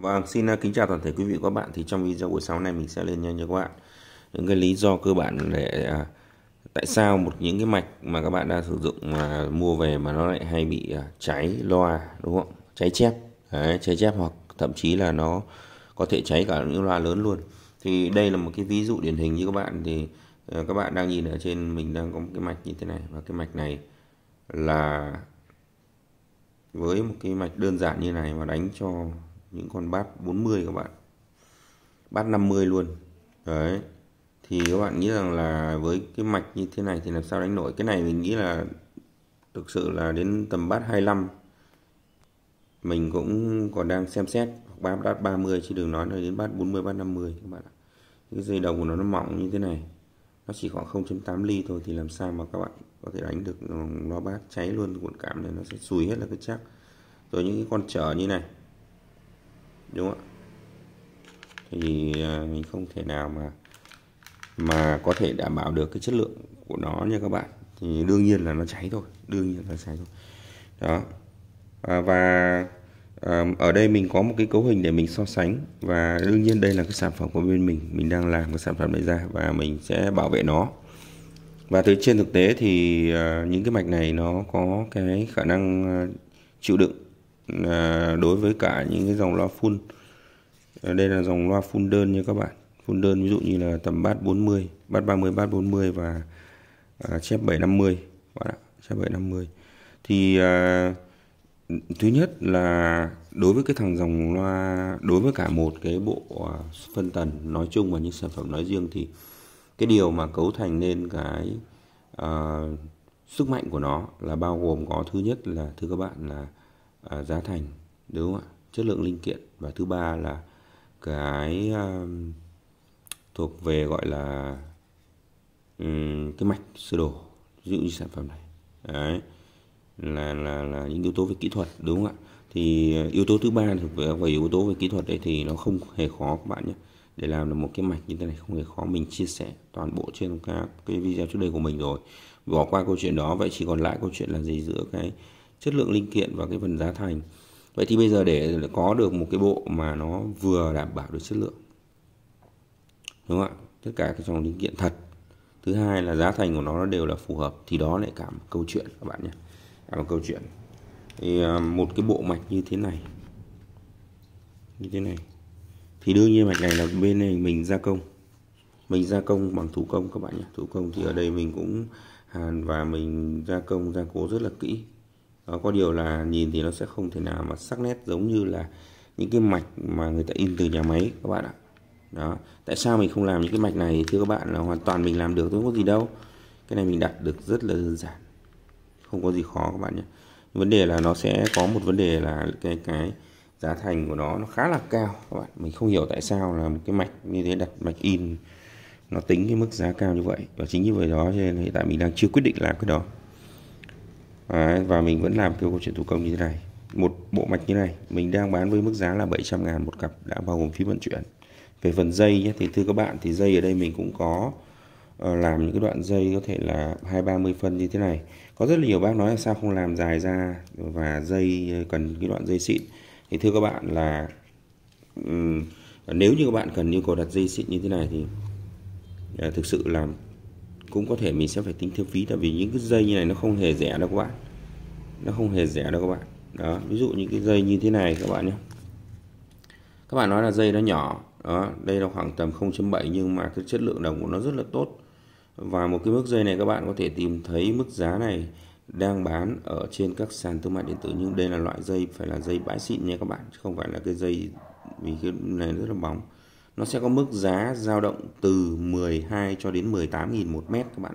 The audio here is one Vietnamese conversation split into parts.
Vâng, xin à, kính chào toàn thể quý vị và các bạn. Thì trong video buổi sáng này mình sẽ lên nhanh cho các bạn những cái lý do cơ bản để à, tại sao một những cái mạch mà các bạn đang sử dụng mà mua về mà nó lại hay bị à, cháy loa đúng không? Cháy chép, Đấy, cháy chép hoặc thậm chí là nó có thể cháy cả những loa lớn luôn. Thì đây là một cái ví dụ điển hình như các bạn thì các bạn đang nhìn ở trên mình đang có một cái mạch như thế này và cái mạch này là với một cái mạch đơn giản như này mà đánh cho những con bát 40 các bạn bát 50 luôn đấy thì các bạn nghĩ rằng là với cái mạch như thế này thì làm sao đánh nổi cái này mình nghĩ là thực sự là đến tầm bát 25 mình cũng còn đang xem xét hoặc bát 30 chứ đừng nói là đến bát 40 bát 50 các bạn ạ cái dây đầu của nó nó mỏng như thế này nó chỉ khoảng 0.8 ly thôi thì làm sao mà các bạn có thể đánh được ừ, nó bát cháy luôn cuộn cảm này nó sẽ sùi hết là cái chắc rồi những cái con trở như này đúng không ạ thì à, mình không thể nào mà mà có thể đảm bảo được cái chất lượng của nó nha các bạn thì đương nhiên là nó cháy thôi đương nhiên là cháy thôi đó à, và à, ở đây mình có một cái cấu hình để mình so sánh và đương nhiên đây là cái sản phẩm của bên mình mình đang làm cái sản phẩm này ra và mình sẽ bảo vệ nó và từ trên thực tế thì à, những cái mạch này nó có cái khả năng à, chịu đựng Ờ, đối với cả những cái dòng loa full ờ, đây là dòng loa full đơn nha các bạn full đơn ví dụ như là tầm bát 40 bát 30 bát 40 và à, chép 750 bạn ạ chép 750 thì à, thứ nhất là đối với cái thằng dòng loa đối với cả một cái bộ à, phân tần nói chung và những sản phẩm nói riêng thì cái điều mà cấu thành nên cái uh, sức mạnh của nó là bao gồm có thứ nhất là thưa các bạn là à, giá thành đúng không ạ chất lượng linh kiện và thứ ba là cái à, thuộc về gọi là um, cái mạch sơ đồ ví dụ như sản phẩm này đấy là là là những yếu tố về kỹ thuật đúng không ạ thì uh, yếu tố thứ ba thuộc về, về yếu tố về kỹ thuật đấy thì nó không hề khó các bạn nhé để làm được một cái mạch như thế này không hề khó mình chia sẻ toàn bộ trên các cái video trước đây của mình rồi bỏ qua câu chuyện đó vậy chỉ còn lại câu chuyện là gì giữa cái chất lượng linh kiện và cái phần giá thành vậy thì bây giờ để có được một cái bộ mà nó vừa đảm bảo được chất lượng đúng không ạ tất cả cái trong linh kiện thật thứ hai là giá thành của nó đều là phù hợp thì đó lại cả một câu chuyện các bạn nhé cả à, một câu chuyện thì à, một cái bộ mạch như thế này như thế này thì đương nhiên mạch này là bên này mình gia công mình gia công bằng thủ công các bạn nhé thủ công thì ở đây mình cũng hàn và mình gia công gia cố rất là kỹ đó, ờ, có điều là nhìn thì nó sẽ không thể nào mà sắc nét giống như là những cái mạch mà người ta in từ nhà máy các bạn ạ đó tại sao mình không làm những cái mạch này thưa các bạn là hoàn toàn mình làm được không có gì đâu cái này mình đặt được rất là đơn giản không có gì khó các bạn nhé vấn đề là nó sẽ có một vấn đề là cái cái giá thành của nó nó khá là cao các bạn mình không hiểu tại sao là một cái mạch như thế đặt mạch in nó tính cái mức giá cao như vậy và chính vì vậy đó cho nên hiện tại mình đang chưa quyết định làm cái đó Đấy, và mình vẫn làm kêu câu chuyện thủ công như thế này một bộ mạch như này mình đang bán với mức giá là 700 ngàn một cặp đã bao gồm phí vận chuyển về phần dây nhé thì thưa các bạn thì dây ở đây mình cũng có ờ, làm những cái đoạn dây có thể là hai ba mươi phân như thế này có rất là nhiều bác nói là sao không làm dài ra và dây ờ, cần cái đoạn dây xịn thì thưa các bạn là nếu như các bạn cần nhu cầu đặt dây xịn như thế này thì ờ, thực sự là cũng có thể mình sẽ phải tính thêm phí tại vì những cái dây như này nó không hề rẻ đâu các bạn nó không hề rẻ đâu các bạn đó ví dụ những cái dây như thế này các bạn nhé các bạn nói là dây nó nhỏ đó đây là khoảng tầm 0.7 nhưng mà cái chất lượng đồng của nó rất là tốt và một cái mức dây này các bạn có thể tìm thấy mức giá này đang bán ở trên các sàn thương mại điện tử nhưng đây là loại dây phải là dây bãi xịn nha các bạn chứ không phải là cái dây vì cái này rất là bóng nó sẽ có mức giá dao động từ 12 cho đến 18.000 một mét các bạn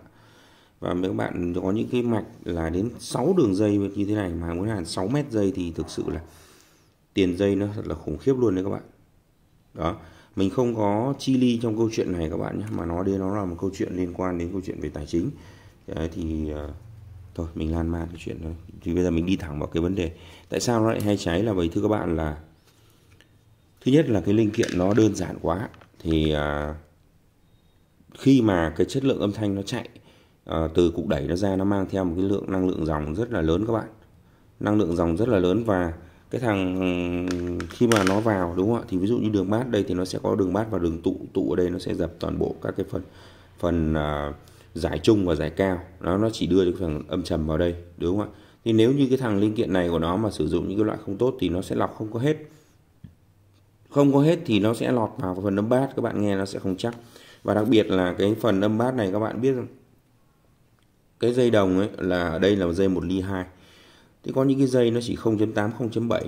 và nếu các bạn có những cái mạch là đến 6 đường dây như thế này mà muốn hàng 6 mét dây thì thực sự là tiền dây nó thật là khủng khiếp luôn đấy các bạn đó mình không có chi ly trong câu chuyện này các bạn nhé mà nó đây nó là một câu chuyện liên quan đến câu chuyện về tài chính thì ờ, thôi mình lan man cái chuyện thôi thì bây giờ mình đi thẳng vào cái vấn đề tại sao nó lại hay cháy là bởi thưa các bạn là thứ nhất là cái linh kiện nó đơn giản quá thì à, khi mà cái chất lượng âm thanh nó chạy à, từ cục đẩy nó ra nó mang theo một cái lượng năng lượng dòng rất là lớn các bạn năng lượng dòng rất là lớn và cái thằng ừ, khi mà nó vào đúng không ạ thì ví dụ như đường bát đây thì nó sẽ có đường bát và đường tụ tụ ở đây nó sẽ dập toàn bộ các cái phần phần à, giải trung và giải cao nó nó chỉ đưa được phần âm trầm vào đây đúng không ạ thì nếu như cái thằng linh kiện này của nó mà sử dụng những cái loại không tốt thì nó sẽ lọc không có hết không có hết thì nó sẽ lọt vào phần âm bát các bạn nghe nó sẽ không chắc và đặc biệt là cái phần âm bát này các bạn biết không cái dây đồng ấy là ở đây là dây 1 ly 2 thì có những cái dây nó chỉ 0.8 0.7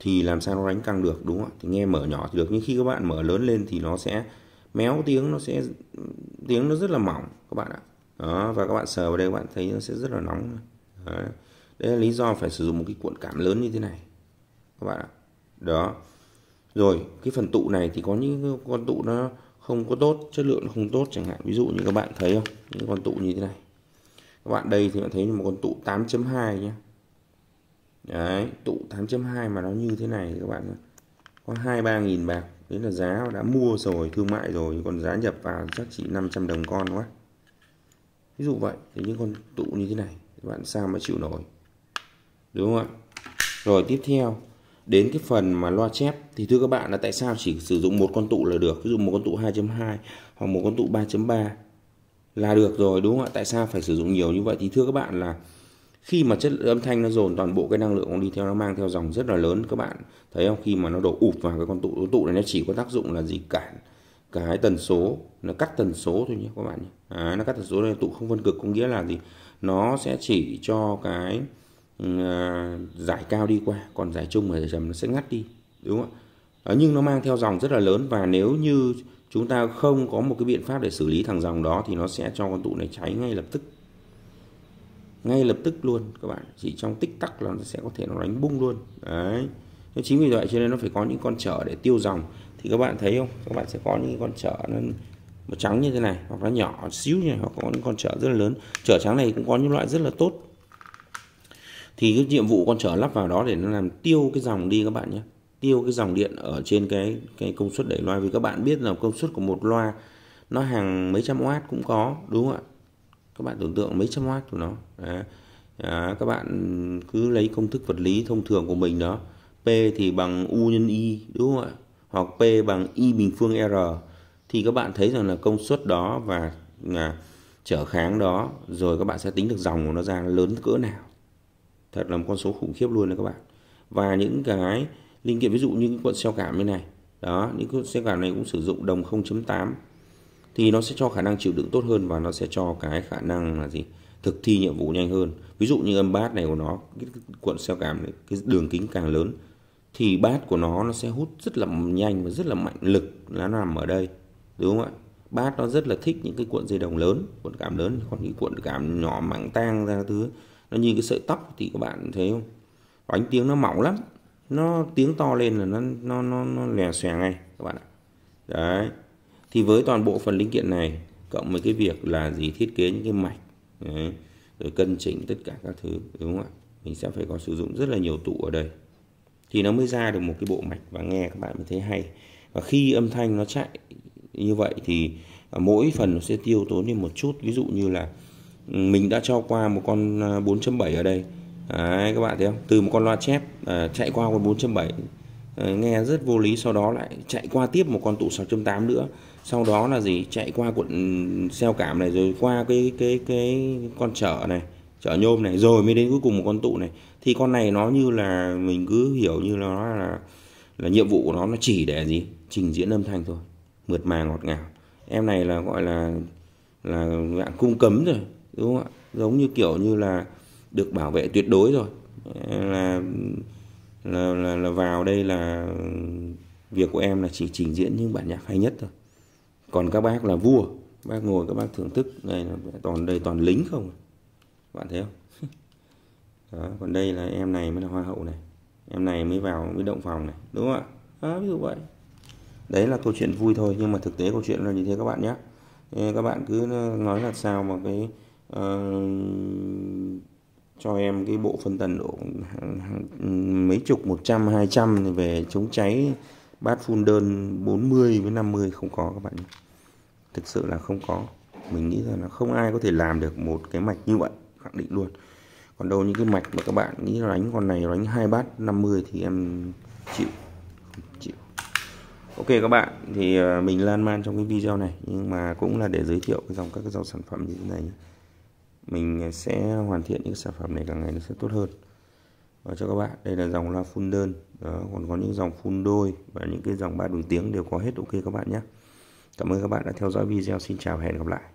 thì làm sao nó đánh căng được đúng không ạ thì nghe mở nhỏ thì được nhưng khi các bạn mở lớn lên thì nó sẽ méo tiếng nó sẽ tiếng nó rất là mỏng các bạn ạ đó và các bạn sờ vào đây các bạn thấy nó sẽ rất là nóng đấy là lý do phải sử dụng một cái cuộn cảm lớn như thế này các bạn ạ đó rồi cái phần tụ này thì có những con tụ nó không có tốt chất lượng nó không tốt chẳng hạn ví dụ như các bạn thấy không những con tụ như thế này các bạn đây thì bạn thấy một con tụ 8.2 nhé đấy tụ 8.2 mà nó như thế này các bạn có 23.000 bạc đấy là giá đã mua rồi thương mại rồi còn giá nhập vào chắc chỉ 500 đồng con quá ví dụ vậy thì những con tụ như thế này các bạn sao mà chịu nổi đúng không ạ rồi tiếp theo đến cái phần mà loa chép thì thưa các bạn là tại sao chỉ sử dụng một con tụ là được ví dụ một con tụ 2.2 hoặc một con tụ 3.3 là được rồi đúng không ạ tại sao phải sử dụng nhiều như vậy thì thưa các bạn là khi mà chất âm thanh nó dồn toàn bộ cái năng lượng nó đi theo nó mang theo dòng rất là lớn các bạn thấy không khi mà nó đổ ụp vào cái con tụ con tụ này nó chỉ có tác dụng là gì cản cái tần số nó cắt tần số thôi nhé các bạn nhé à, nó cắt tần số này tụ không phân cực có nghĩa là gì nó sẽ chỉ cho cái Ừ, ờ, giải cao đi qua còn giải chung và giải trầm nó sẽ ngắt đi đúng không ạ ờ, nhưng nó mang theo dòng rất là lớn và nếu như chúng ta không có một cái biện pháp để xử lý thằng dòng đó thì nó sẽ cho con tụ này cháy ngay lập tức ngay lập tức luôn các bạn chỉ trong tích tắc là nó sẽ có thể nó đánh bung luôn đấy nên chính vì vậy cho nên nó phải có những con trở để tiêu dòng thì các bạn thấy không các bạn sẽ có những con trở nó màu trắng như thế này hoặc nó nhỏ xíu như này hoặc có những con trở rất là lớn trở trắng này cũng có những loại rất là tốt thì cái nhiệm vụ con trở lắp vào đó để nó làm tiêu cái dòng đi các bạn nhé tiêu cái dòng điện ở trên cái cái công suất đẩy loa vì các bạn biết là công suất của một loa nó hàng mấy trăm watt cũng có đúng không ạ các bạn tưởng tượng mấy trăm watt của nó Đấy. À, các bạn cứ lấy công thức vật lý thông thường của mình đó P thì bằng U nhân Y đúng không ạ hoặc P bằng Y bình phương R thì các bạn thấy rằng là công suất đó và à, trở kháng đó rồi các bạn sẽ tính được dòng của nó ra lớn cỡ nào thật là một con số khủng khiếp luôn đấy các bạn và những cái linh kiện ví dụ như cuộn xeo cảm như này đó những cuộn xeo cảm này cũng sử dụng đồng 0.8 thì nó sẽ cho khả năng chịu đựng tốt hơn và nó sẽ cho cái khả năng là gì thực thi nhiệm vụ nhanh hơn ví dụ như âm bát này của nó cái cuộn xeo cảm này, cái đường kính càng lớn thì bát của nó nó sẽ hút rất là nhanh và rất là mạnh lực nó nằm ở đây đúng không ạ bát nó rất là thích những cái cuộn dây đồng lớn cuộn cảm lớn còn những cuộn cảm nhỏ mảng tang ra thứ nó nhìn cái sợi tóc thì các bạn thấy không bánh tiếng nó mỏng lắm nó tiếng to lên là nó nó nó, nó lè xòe ngay các bạn ạ đấy thì với toàn bộ phần linh kiện này cộng với cái việc là gì thiết kế những cái mạch đấy. rồi cân chỉnh tất cả các thứ đúng không ạ mình sẽ phải có sử dụng rất là nhiều tụ ở đây thì nó mới ra được một cái bộ mạch và nghe các bạn mới thấy hay và khi âm thanh nó chạy như vậy thì à, mỗi phần nó sẽ tiêu tốn đi một chút ví dụ như là mình đã cho qua một con 4.7 à, ở đây Đấy, các bạn thấy không từ một con loa chép à, chạy qua con 4.7 à, ờ, nghe rất vô lý sau đó lại chạy qua tiếp một con tụ 6.8 nữa sau đó là gì chạy qua cuộn ừ, xeo cảm này rồi qua cái cái cái con chở này chở nhôm này rồi mới đến cuối cùng một con tụ này thì con này nó như là mình cứ hiểu như là nó là là nhiệm vụ của nó nó chỉ để gì trình diễn âm thanh thôi mượt mà ngọt ngào em này là gọi là là dạng cung cấm rồi đúng không ạ giống như kiểu như là được bảo vệ tuyệt đối rồi là là là, là vào đây là việc của em là chỉ trình diễn những bản nhạc hay nhất thôi còn các bác là vua bác ngồi các bác thưởng thức này là toàn đây toàn lính không bạn thấy không đó, còn đây là em này mới là hoa hậu này em này mới vào mới động phòng này đúng không ạ ví dụ vậy đấy là câu chuyện vui thôi nhưng mà thực tế câu chuyện là như thế các bạn nhé các bạn cứ nói là sao mà cái Ờ, cho em cái bộ phân tần độ mấy chục 100 200 thì về chống cháy bát phun đơn 40 với 50 không có các bạn thực sự là không có mình nghĩ rằng là không ai có thể làm được một cái mạch như vậy khẳng định luôn còn đâu những cái mạch mà các bạn nghĩ đánh con này đánh hai bát 50 thì em chịu chịu Ok các bạn thì ờ, mình lan man trong cái video này nhưng mà cũng là để giới thiệu cái dòng các cái dòng sản phẩm như thế này nhé mình sẽ hoàn thiện những sản phẩm này càng ngày nó sẽ tốt hơn và cho các bạn đây là dòng loa phun đơn đó còn có những dòng phun đôi và những cái dòng ba đường tiếng đều có hết ok các bạn nhé cảm ơn các bạn đã theo dõi video xin chào và hẹn gặp lại